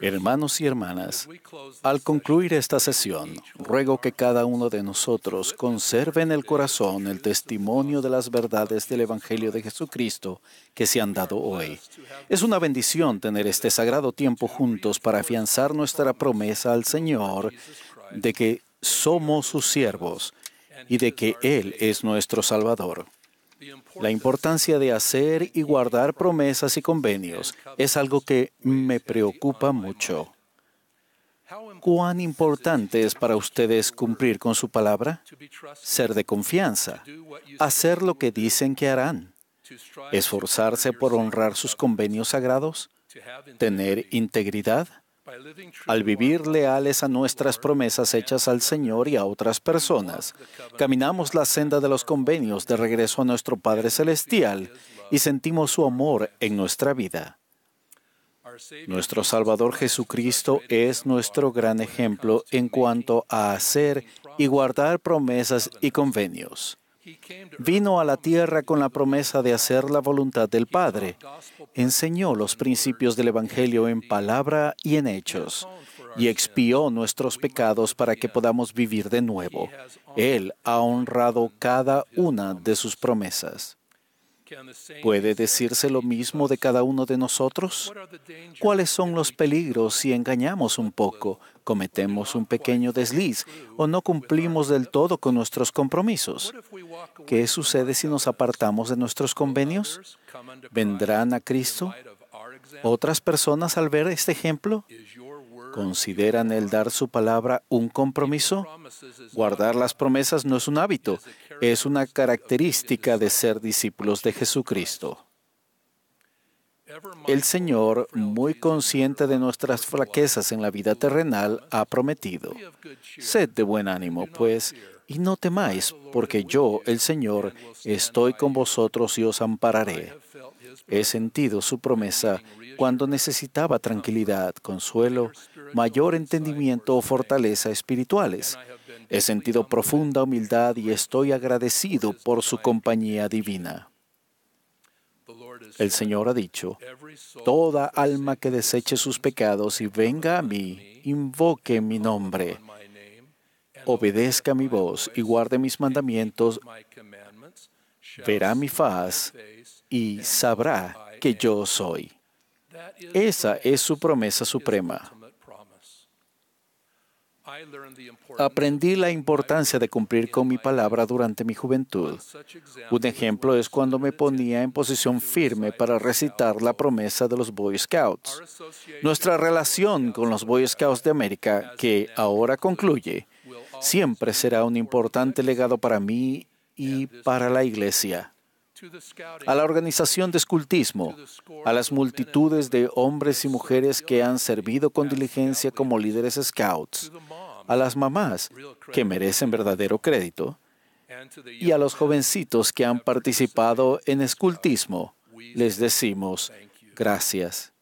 Hermanos y hermanas, al concluir esta sesión, ruego que cada uno de nosotros conserve en el corazón el testimonio de las verdades del Evangelio de Jesucristo que se han dado hoy. Es una bendición tener este sagrado tiempo juntos para afianzar nuestra promesa al Señor de que somos sus siervos y de que Él es nuestro Salvador. La importancia de hacer y guardar promesas y convenios es algo que me preocupa mucho. ¿Cuán importante es para ustedes cumplir con su palabra? Ser de confianza, hacer lo que dicen que harán, esforzarse por honrar sus convenios sagrados, tener integridad, al vivir leales a nuestras promesas hechas al Señor y a otras personas, caminamos la senda de los convenios de regreso a nuestro Padre Celestial y sentimos su amor en nuestra vida. Nuestro Salvador Jesucristo es nuestro gran ejemplo en cuanto a hacer y guardar promesas y convenios. Vino a la tierra con la promesa de hacer la voluntad del Padre. Enseñó los principios del Evangelio en palabra y en hechos y expió nuestros pecados para que podamos vivir de nuevo. Él ha honrado cada una de sus promesas. ¿Puede decirse lo mismo de cada uno de nosotros? ¿Cuáles son los peligros si engañamos un poco, cometemos un pequeño desliz o no cumplimos del todo con nuestros compromisos? ¿Qué sucede si nos apartamos de nuestros convenios? ¿Vendrán a Cristo? ¿Otras personas al ver este ejemplo? ¿Consideran el dar su palabra un compromiso? Guardar las promesas no es un hábito, es una característica de ser discípulos de Jesucristo. El Señor, muy consciente de nuestras flaquezas en la vida terrenal, ha prometido, sed de buen ánimo, pues, y no temáis, porque yo, el Señor, estoy con vosotros y os ampararé. He sentido su promesa cuando necesitaba tranquilidad, consuelo, mayor entendimiento o fortaleza espirituales He sentido profunda humildad y estoy agradecido por su compañía divina. El Señor ha dicho, Toda alma que deseche sus pecados y venga a mí, invoque mi nombre, obedezca mi voz y guarde mis mandamientos, verá mi faz y sabrá que yo soy. Esa es su promesa suprema. Aprendí la importancia de cumplir con mi palabra durante mi juventud. Un ejemplo es cuando me ponía en posición firme para recitar la promesa de los Boy Scouts. Nuestra relación con los Boy Scouts de América, que ahora concluye, siempre será un importante legado para mí y para la Iglesia a la organización de escultismo, a las multitudes de hombres y mujeres que han servido con diligencia como líderes scouts, a las mamás que merecen verdadero crédito y a los jovencitos que han participado en escultismo, les decimos gracias.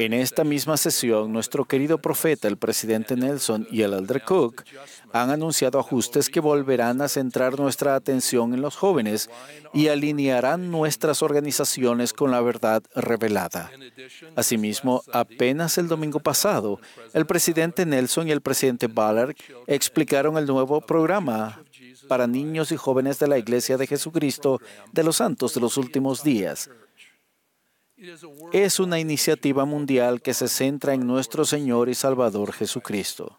En esta misma sesión, nuestro querido profeta, el presidente Nelson y el elder Cook han anunciado ajustes que volverán a centrar nuestra atención en los jóvenes y alinearán nuestras organizaciones con la verdad revelada. Asimismo, apenas el domingo pasado, el presidente Nelson y el presidente Ballard explicaron el nuevo programa para niños y jóvenes de la Iglesia de Jesucristo de los Santos de los Últimos Días, es una iniciativa mundial que se centra en nuestro Señor y Salvador Jesucristo.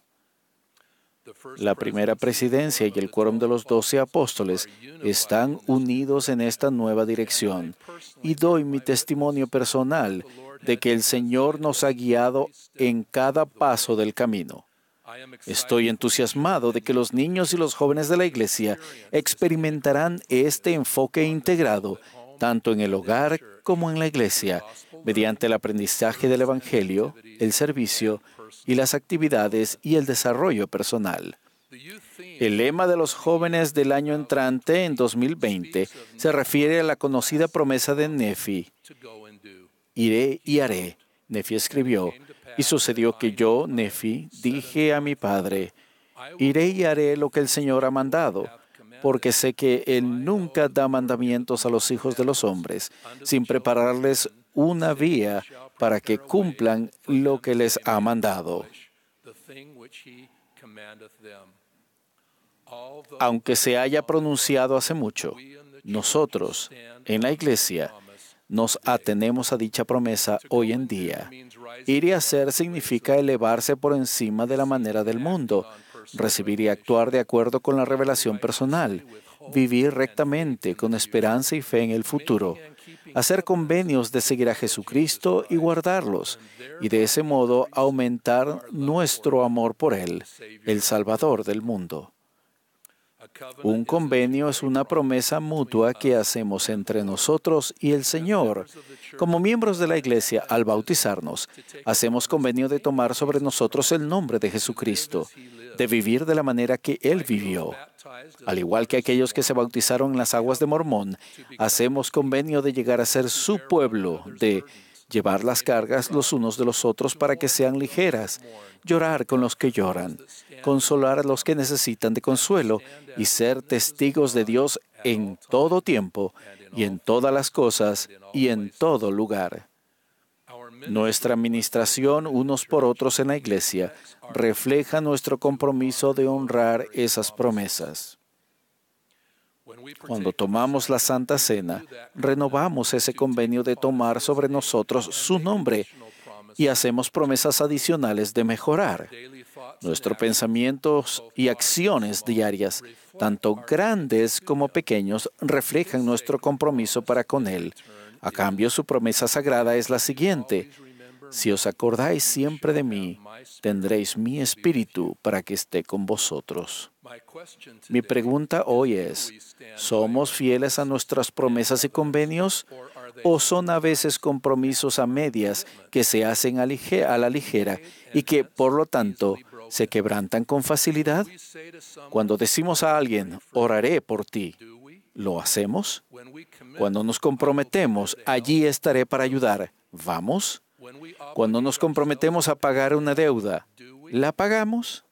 La primera presidencia y el quórum de los doce apóstoles están unidos en esta nueva dirección y doy mi testimonio personal de que el Señor nos ha guiado en cada paso del camino. Estoy entusiasmado de que los niños y los jóvenes de la iglesia experimentarán este enfoque integrado tanto en el hogar como en la iglesia, mediante el aprendizaje del Evangelio, el servicio y las actividades y el desarrollo personal. El lema de los jóvenes del año entrante, en 2020, se refiere a la conocida promesa de Nefi. Iré y haré. Nefi escribió, y sucedió que yo, Nefi, dije a mi padre, iré y haré lo que el Señor ha mandado porque sé que Él nunca da mandamientos a los hijos de los hombres sin prepararles una vía para que cumplan lo que les ha mandado. Aunque se haya pronunciado hace mucho, nosotros, en la iglesia, nos atenemos a dicha promesa hoy en día. Ir y hacer significa elevarse por encima de la manera del mundo recibir y actuar de acuerdo con la revelación personal, vivir rectamente, con esperanza y fe en el futuro, hacer convenios de seguir a Jesucristo y guardarlos, y de ese modo aumentar nuestro amor por Él, el Salvador del mundo. Un convenio es una promesa mutua que hacemos entre nosotros y el Señor. Como miembros de la Iglesia, al bautizarnos, hacemos convenio de tomar sobre nosotros el nombre de Jesucristo de vivir de la manera que Él vivió. Al igual que aquellos que se bautizaron en las aguas de Mormón, hacemos convenio de llegar a ser su pueblo, de llevar las cargas los unos de los otros para que sean ligeras, llorar con los que lloran, consolar a los que necesitan de consuelo y ser testigos de Dios en todo tiempo y en todas las cosas y en todo lugar. Nuestra administración unos por otros en la Iglesia refleja nuestro compromiso de honrar esas promesas. Cuando tomamos la Santa Cena, renovamos ese convenio de tomar sobre nosotros su nombre y hacemos promesas adicionales de mejorar nuestros pensamientos y acciones diarias, tanto grandes como pequeños, reflejan nuestro compromiso para con Él. A cambio, su promesa sagrada es la siguiente. Si os acordáis siempre de mí, tendréis mi espíritu para que esté con vosotros. Mi pregunta hoy es, ¿somos fieles a nuestras promesas y convenios o son a veces compromisos a medias que se hacen a, la ligera y que, por lo tanto, se quebrantan con facilidad? Cuando decimos a alguien, oraré por ti, ¿Lo hacemos? Cuando nos comprometemos, allí estaré para ayudar. ¿Vamos? Cuando nos comprometemos a pagar una deuda, ¿la pagamos?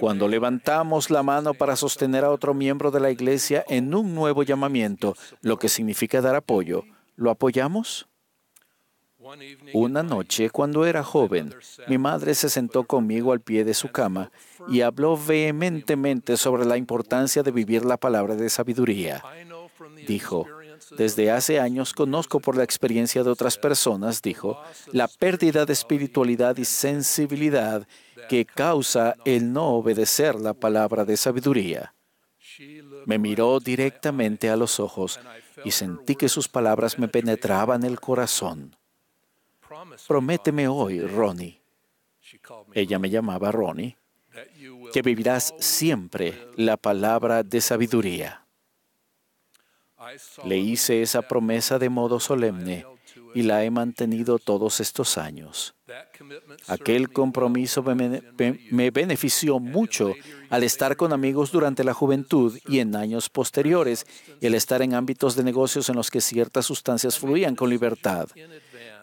Cuando levantamos la mano para sostener a otro miembro de la iglesia en un nuevo llamamiento, lo que significa dar apoyo, ¿lo apoyamos? Una noche, cuando era joven, mi madre se sentó conmigo al pie de su cama y habló vehementemente sobre la importancia de vivir la palabra de sabiduría. Dijo, desde hace años conozco por la experiencia de otras personas, dijo, la pérdida de espiritualidad y sensibilidad que causa el no obedecer la palabra de sabiduría. Me miró directamente a los ojos y sentí que sus palabras me penetraban el corazón. Prométeme hoy, Ronnie. Ella me llamaba Ronnie que vivirás siempre la palabra de sabiduría. Le hice esa promesa de modo solemne y la he mantenido todos estos años. Aquel compromiso me, benefició mucho al estar con amigos durante la juventud y en años posteriores, y al estar en ámbitos de negocios en los que ciertas sustancias fluían con libertad.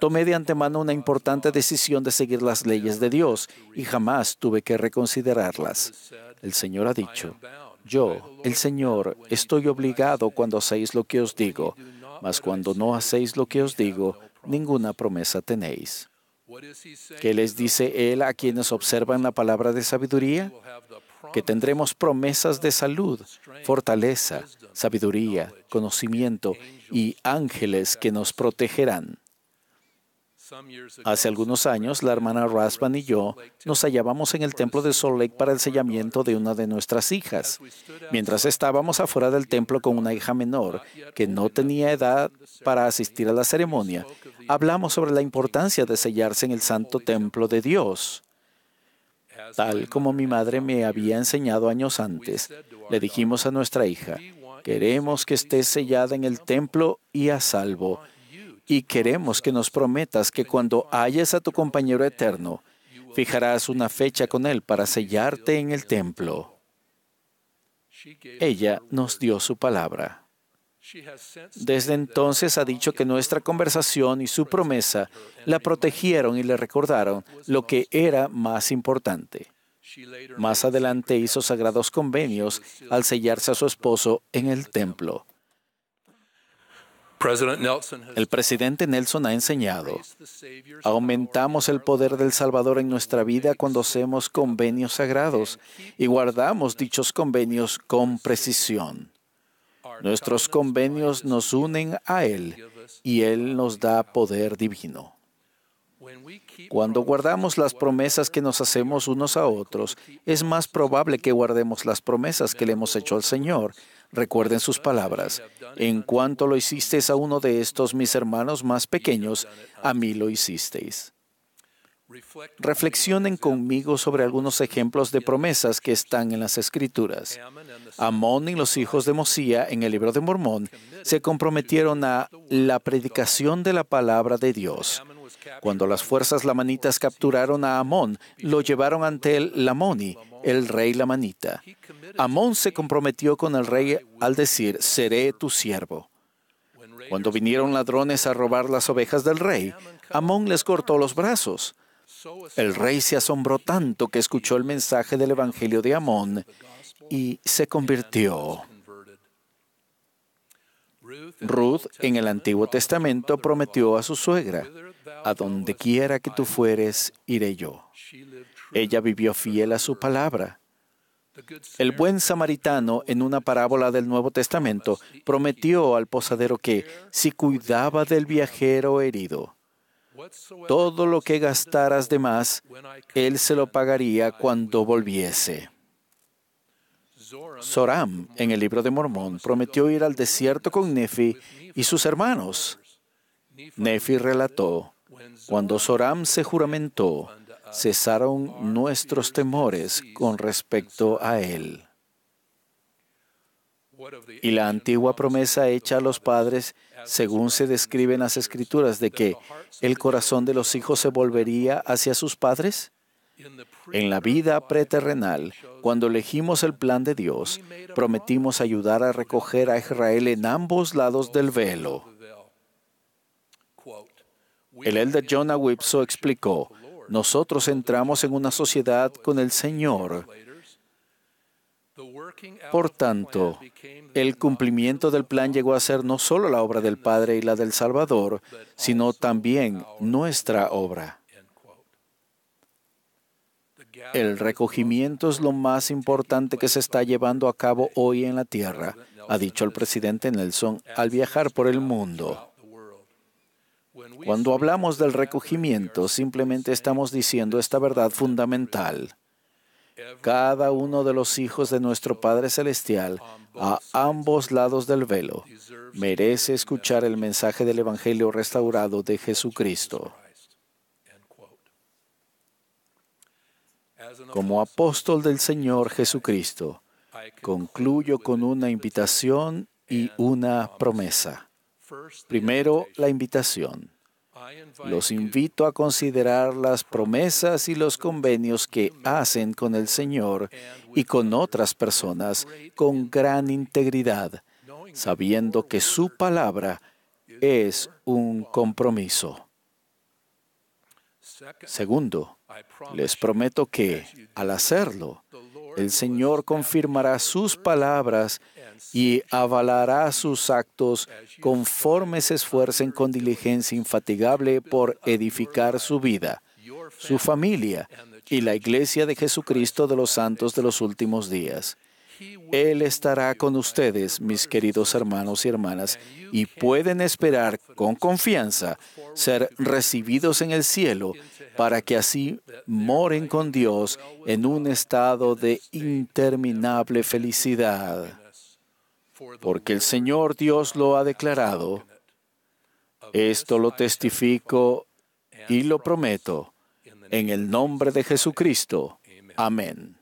Tomé de antemano una importante decisión de seguir las leyes de Dios y jamás tuve que reconsiderarlas. El Señor ha dicho, yo, el Señor, estoy obligado cuando hacéis lo que os digo, mas cuando no hacéis lo que os digo, ninguna promesa tenéis. ¿Qué les dice Él a quienes observan la palabra de sabiduría? Que tendremos promesas de salud, fortaleza, sabiduría, conocimiento y ángeles que nos protegerán. Hace algunos años, la hermana Rasban y yo nos hallábamos en el templo de Salt Lake para el sellamiento de una de nuestras hijas. Mientras estábamos afuera del templo con una hija menor que no tenía edad para asistir a la ceremonia, hablamos sobre la importancia de sellarse en el santo templo de Dios. Tal como mi madre me había enseñado años antes, le dijimos a nuestra hija, queremos que esté sellada en el templo y a salvo y queremos que nos prometas que cuando halles a tu compañero eterno, fijarás una fecha con él para sellarte en el templo. Ella nos dio su palabra. Desde entonces ha dicho que nuestra conversación y su promesa la protegieron y le recordaron lo que era más importante. Más adelante hizo sagrados convenios al sellarse a su esposo en el templo. El presidente Nelson ha enseñado, aumentamos el poder del Salvador en nuestra vida cuando hacemos convenios sagrados y guardamos dichos convenios con precisión. Nuestros convenios nos unen a Él y Él nos da poder divino. Cuando guardamos las promesas que nos hacemos unos a otros, es más probable que guardemos las promesas que le hemos hecho al Señor, Recuerden sus palabras. En cuanto lo hicisteis a uno de estos mis hermanos más pequeños, a mí lo hicisteis. Reflexionen conmigo sobre algunos ejemplos de promesas que están en las Escrituras. Amón y los hijos de Mosía en el libro de Mormón se comprometieron a la predicación de la palabra de Dios. Cuando las fuerzas lamanitas capturaron a Amón, lo llevaron ante el Lamoni, el rey lamanita. Amón se comprometió con el rey al decir, seré tu siervo. Cuando vinieron ladrones a robar las ovejas del rey, Amón les cortó los brazos. El rey se asombró tanto que escuchó el mensaje del Evangelio de Amón y se convirtió. Ruth en el Antiguo Testamento prometió a su suegra, a donde quiera que tú fueres, iré yo. Ella vivió fiel a su palabra. El buen samaritano, en una parábola del Nuevo Testamento, prometió al posadero que, si cuidaba del viajero herido, todo lo que gastaras de más, él se lo pagaría cuando volviese. Zoram, en el libro de Mormón, prometió ir al desierto con Nefi y sus hermanos. Nefi relató, cuando Zoram se juramentó, cesaron nuestros temores con respecto a él. Y la antigua promesa hecha a los padres, según se describen las escrituras, de que el corazón de los hijos se volvería hacia sus padres. En la vida preterrenal, cuando elegimos el plan de Dios, prometimos ayudar a recoger a Israel en ambos lados del velo. El elder Jonah Wipso explicó, nosotros entramos en una sociedad con el Señor. Por tanto, el cumplimiento del plan llegó a ser no solo la obra del Padre y la del Salvador, sino también nuestra obra. El recogimiento es lo más importante que se está llevando a cabo hoy en la Tierra, ha dicho el presidente Nelson al viajar por el mundo. Cuando hablamos del recogimiento, simplemente estamos diciendo esta verdad fundamental. Cada uno de los hijos de nuestro Padre Celestial, a ambos lados del velo, merece escuchar el mensaje del Evangelio restaurado de Jesucristo. Como apóstol del Señor Jesucristo, concluyo con una invitación y una promesa. Primero, la invitación. Los invito a considerar las promesas y los convenios que hacen con el Señor y con otras personas con gran integridad, sabiendo que su palabra es un compromiso. Segundo, les prometo que, al hacerlo, el Señor confirmará sus palabras y avalará sus actos conforme se esfuercen con diligencia infatigable por edificar su vida, su familia y la iglesia de Jesucristo de los santos de los últimos días. Él estará con ustedes, mis queridos hermanos y hermanas, y pueden esperar con confianza ser recibidos en el cielo para que así moren con Dios en un estado de interminable felicidad. Porque el Señor Dios lo ha declarado. Esto lo testifico y lo prometo en el nombre de Jesucristo. Amén.